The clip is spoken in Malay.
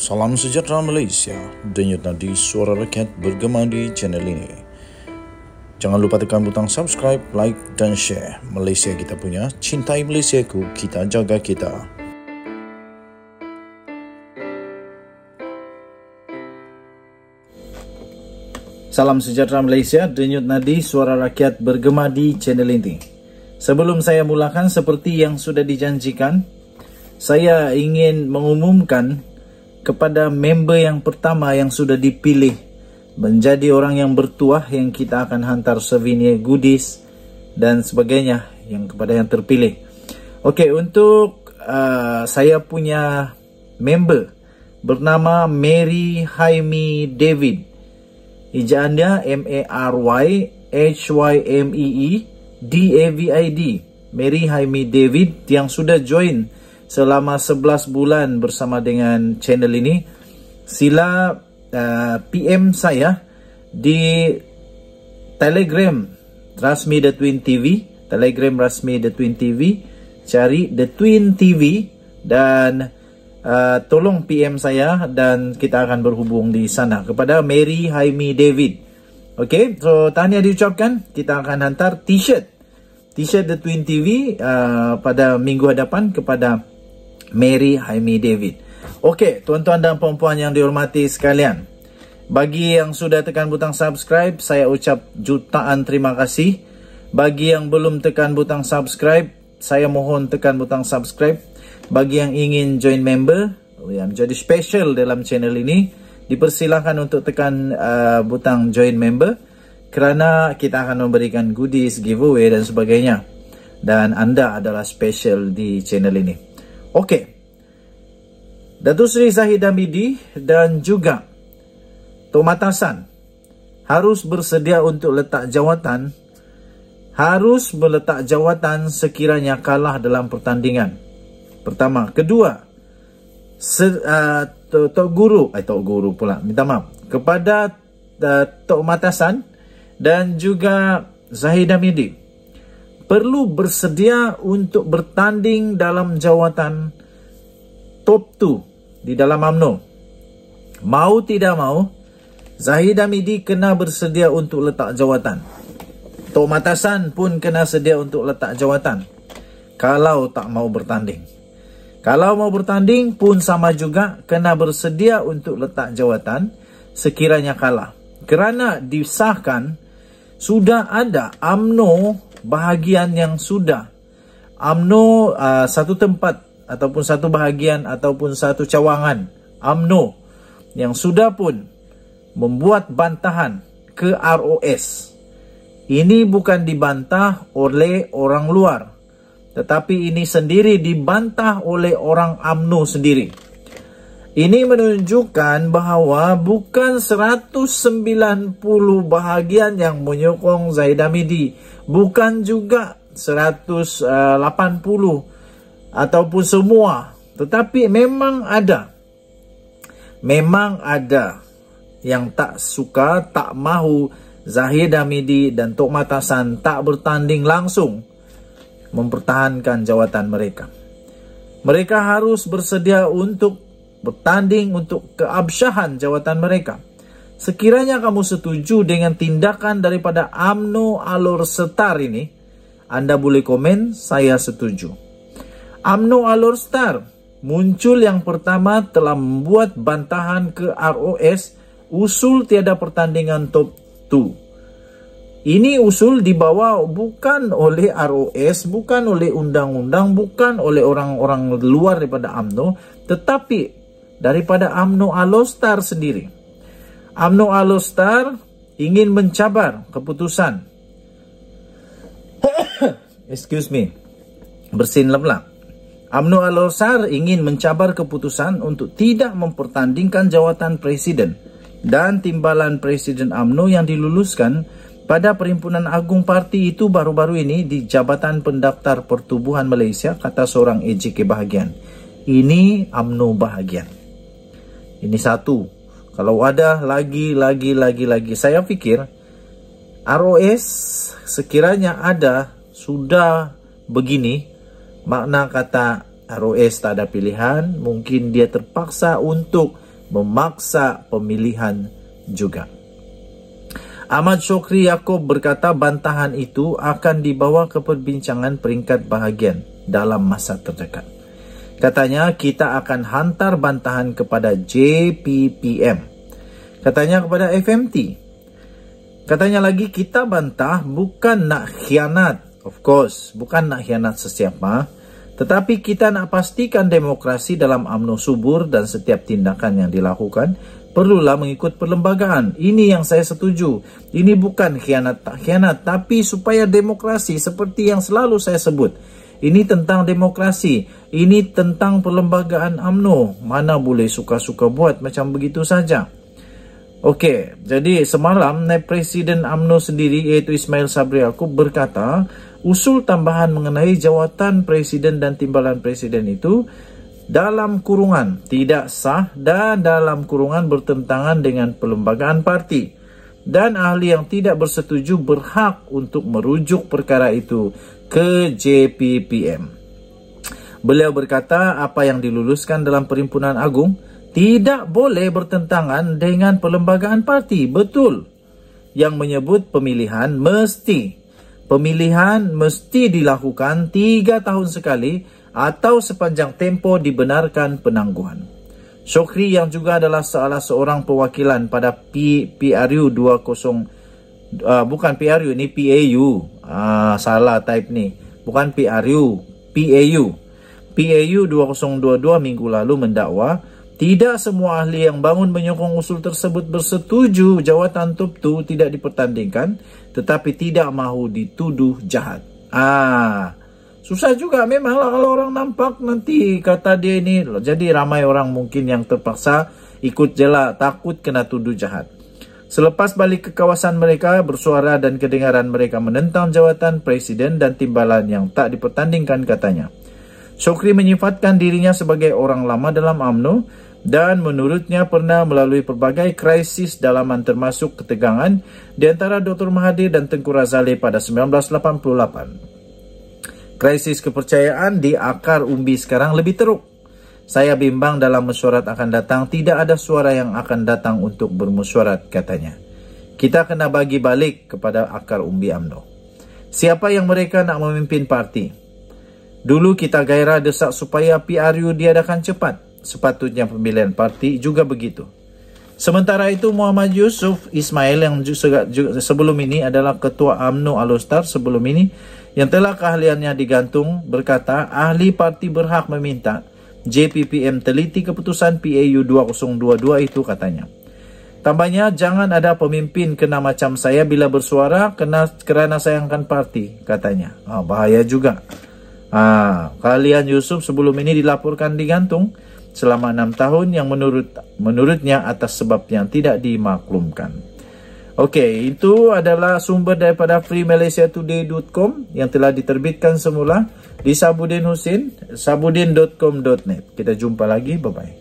Salam sejahtera Malaysia. Denyut nadi suara rakyat bergema di channel ini. Jangan lupa tekan butang subscribe, like dan share. Malaysia kita punya, cintai Malaysia ku, kita jaga kita. Salam sejahtera Malaysia, denyut nadi suara rakyat bergema di channel ini. Sebelum saya mulakan seperti yang sudah dijanjikan, saya ingin mengumumkan kepada member yang pertama yang sudah dipilih menjadi orang yang bertuah yang kita akan hantar souvenir goodies dan sebagainya yang kepada yang terpilih. Okey, untuk uh, saya punya member bernama Mary Haimi David. Ejaan dia M A R Y H Y M E E D A V I D. Mary Haimi David yang sudah join selama 11 bulan bersama dengan channel ini sila uh, PM saya di Telegram Rasmi The Twin TV Telegram Rasmi The Twin TV cari The Twin TV dan uh, tolong PM saya dan kita akan berhubung di sana kepada Mary Haimi David Okay, so tahniah diucapkan kita akan hantar t-shirt t-shirt The Twin TV uh, pada minggu hadapan kepada Mary Haimi David. Okey, tuan-tuan dan puan-puan yang dihormati sekalian. Bagi yang sudah tekan butang subscribe, saya ucap jutaan terima kasih. Bagi yang belum tekan butang subscribe, saya mohon tekan butang subscribe. Bagi yang ingin join member, yang jadi special dalam channel ini, dipersilakan untuk tekan uh, butang join member. Kerana kita akan memberikan goodies, giveaway dan sebagainya. Dan anda adalah special di channel ini. Okey. Datuk Seri Zahid Damidi dan juga Tok Matasan harus bersedia untuk letak jawatan harus meletak jawatan sekiranya kalah dalam pertandingan. Pertama. Kedua, uh, Tok Guru, ai eh, Tok Guru pula, minta maaf. Kepada uh, Tok Matasan dan juga Zahid Damidi perlu bersedia untuk bertanding dalam jawatan top 2 di dalam UMNO. Mau tidak mau, Zahid Hamidi kena bersedia untuk letak jawatan. Tok Matasan pun kena sedia untuk letak jawatan. Kalau tak mau bertanding. Kalau mau bertanding pun sama juga kena bersedia untuk letak jawatan sekiranya kalah. Kerana disahkan sudah ada AMNO bahagian yang sudah AMNO uh, satu tempat ataupun satu bahagian ataupun satu cawangan AMNO yang sudah pun membuat bantahan ke ROS ini bukan dibantah oleh orang luar tetapi ini sendiri dibantah oleh orang AMNO sendiri ini menunjukkan bahawa bukan 190 bahagian yang menyokong Zaid Amidi. Bukan juga 180 eh, ataupun semua. Tetapi memang ada. Memang ada yang tak suka, tak mahu Zahid Amidi dan Tok Matasan tak bertanding langsung mempertahankan jawatan mereka. Mereka harus bersedia untuk bertanding untuk keabsahan jawatan mereka. Sekiranya kamu setuju dengan tindakan daripada AMNO Alor Star ini, Anda boleh komen saya setuju. AMNO Alor Star muncul yang pertama telah membuat bantahan ke ROS usul tiada pertandingan top 2. Ini usul dibawa bukan oleh ROS, bukan oleh undang-undang, bukan oleh orang-orang luar daripada AMNO, tetapi daripada UMNO Alostar sendiri. UMNO Alostar ingin mencabar keputusan. Excuse me. Bersin lemlah. UMNO Alostar ingin mencabar keputusan untuk tidak mempertandingkan jawatan presiden dan timbalan presiden UMNO yang diluluskan pada Perhimpunan Agung Parti itu baru-baru ini di Jabatan Pendaftar Pertubuhan Malaysia kata seorang EJK Bahagian. Ini UMNO Bahagian. Ini satu. Kalau ada lagi, lagi, lagi, lagi. Saya pikir ROS sekiranya ada sudah begini. Makna kata ROS tak ada pilihan. Mungkin dia terpaksa untuk memaksa pemilihan juga. Ahmad Syokri Yaakob berkata bantahan itu akan dibawa ke perbincangan peringkat bahagian dalam masa terdekat. Katanya kita akan hantar bantahan kepada JPPM. Katanya kepada FMT. Katanya lagi kita bantah bukan nak khianat. Of course, bukan nak khianat sesiapa. Tetapi kita nak pastikan demokrasi dalam UMNO subur dan setiap tindakan yang dilakukan perlulah mengikut perlembagaan. Ini yang saya setuju. Ini bukan khianat tak khianat. Tapi supaya demokrasi seperti yang selalu saya sebut. Ini tentang demokrasi. Ini tentang perlembagaan AMNO Mana boleh suka-suka buat macam begitu saja. Okey, jadi semalam naib presiden AMNO sendiri iaitu Ismail Sabri Yaakob berkata, usul tambahan mengenai jawatan presiden dan timbalan presiden itu dalam kurungan tidak sah dan dalam kurungan bertentangan dengan perlembagaan parti dan ahli yang tidak bersetuju berhak untuk merujuk perkara itu ke JPPM. Beliau berkata apa yang diluluskan dalam perimpunan Agung tidak boleh bertentangan dengan perlembagaan parti. Betul yang menyebut pemilihan mesti. Pemilihan mesti dilakukan tiga tahun sekali atau sepanjang tempo dibenarkan penangguhan. Shokri yang juga adalah salah seorang perwakilan pada P, PRU 20 uh, bukan PRU ini PAU uh, ah, salah type ni bukan PRU PAU PAU 2022 minggu lalu mendakwa tidak semua ahli yang bangun menyokong usul tersebut bersetuju jawatan top tu tidak dipertandingkan tetapi tidak mahu dituduh jahat. Ah, susah juga memang lah kalau orang nampak nanti kata dia ini jadi ramai orang mungkin yang terpaksa ikut jela takut kena tuduh jahat selepas balik ke kawasan mereka bersuara dan kedengaran mereka menentang jawatan presiden dan timbalan yang tak dipertandingkan katanya Sokri menyifatkan dirinya sebagai orang lama dalam AMNO dan menurutnya pernah melalui berbagai krisis dalaman termasuk ketegangan di antara Dr. Mahathir dan Tengku Razali pada 1988. Krisis kepercayaan di akar umbi sekarang lebih teruk. Saya bimbang dalam mesyuarat akan datang, tidak ada suara yang akan datang untuk bermesyuarat, katanya. Kita kena bagi balik kepada akar umbi AMNO. Siapa yang mereka nak memimpin parti? Dulu kita gairah desak supaya PRU diadakan cepat. Sepatutnya pemilihan parti juga begitu. Sementara itu Muhammad Yusuf Ismail yang juga, juga, sebelum ini adalah ketua AMNO Alustar sebelum ini yang telah keahliannya digantung berkata ahli parti berhak meminta JPPM teliti keputusan PAU 2022 itu katanya. Tambahnya jangan ada pemimpin kena macam saya bila bersuara kena kerana sayangkan parti katanya. Oh, bahaya juga. Ah, kalian Yusuf sebelum ini dilaporkan digantung selama 6 tahun yang menurut menurutnya atas sebab yang tidak dimaklumkan. Okey, itu adalah sumber daripada freemalaysiatoday.com yang telah diterbitkan semula di Sabudin Husin, sabudin.com.net. Kita jumpa lagi, bye-bye.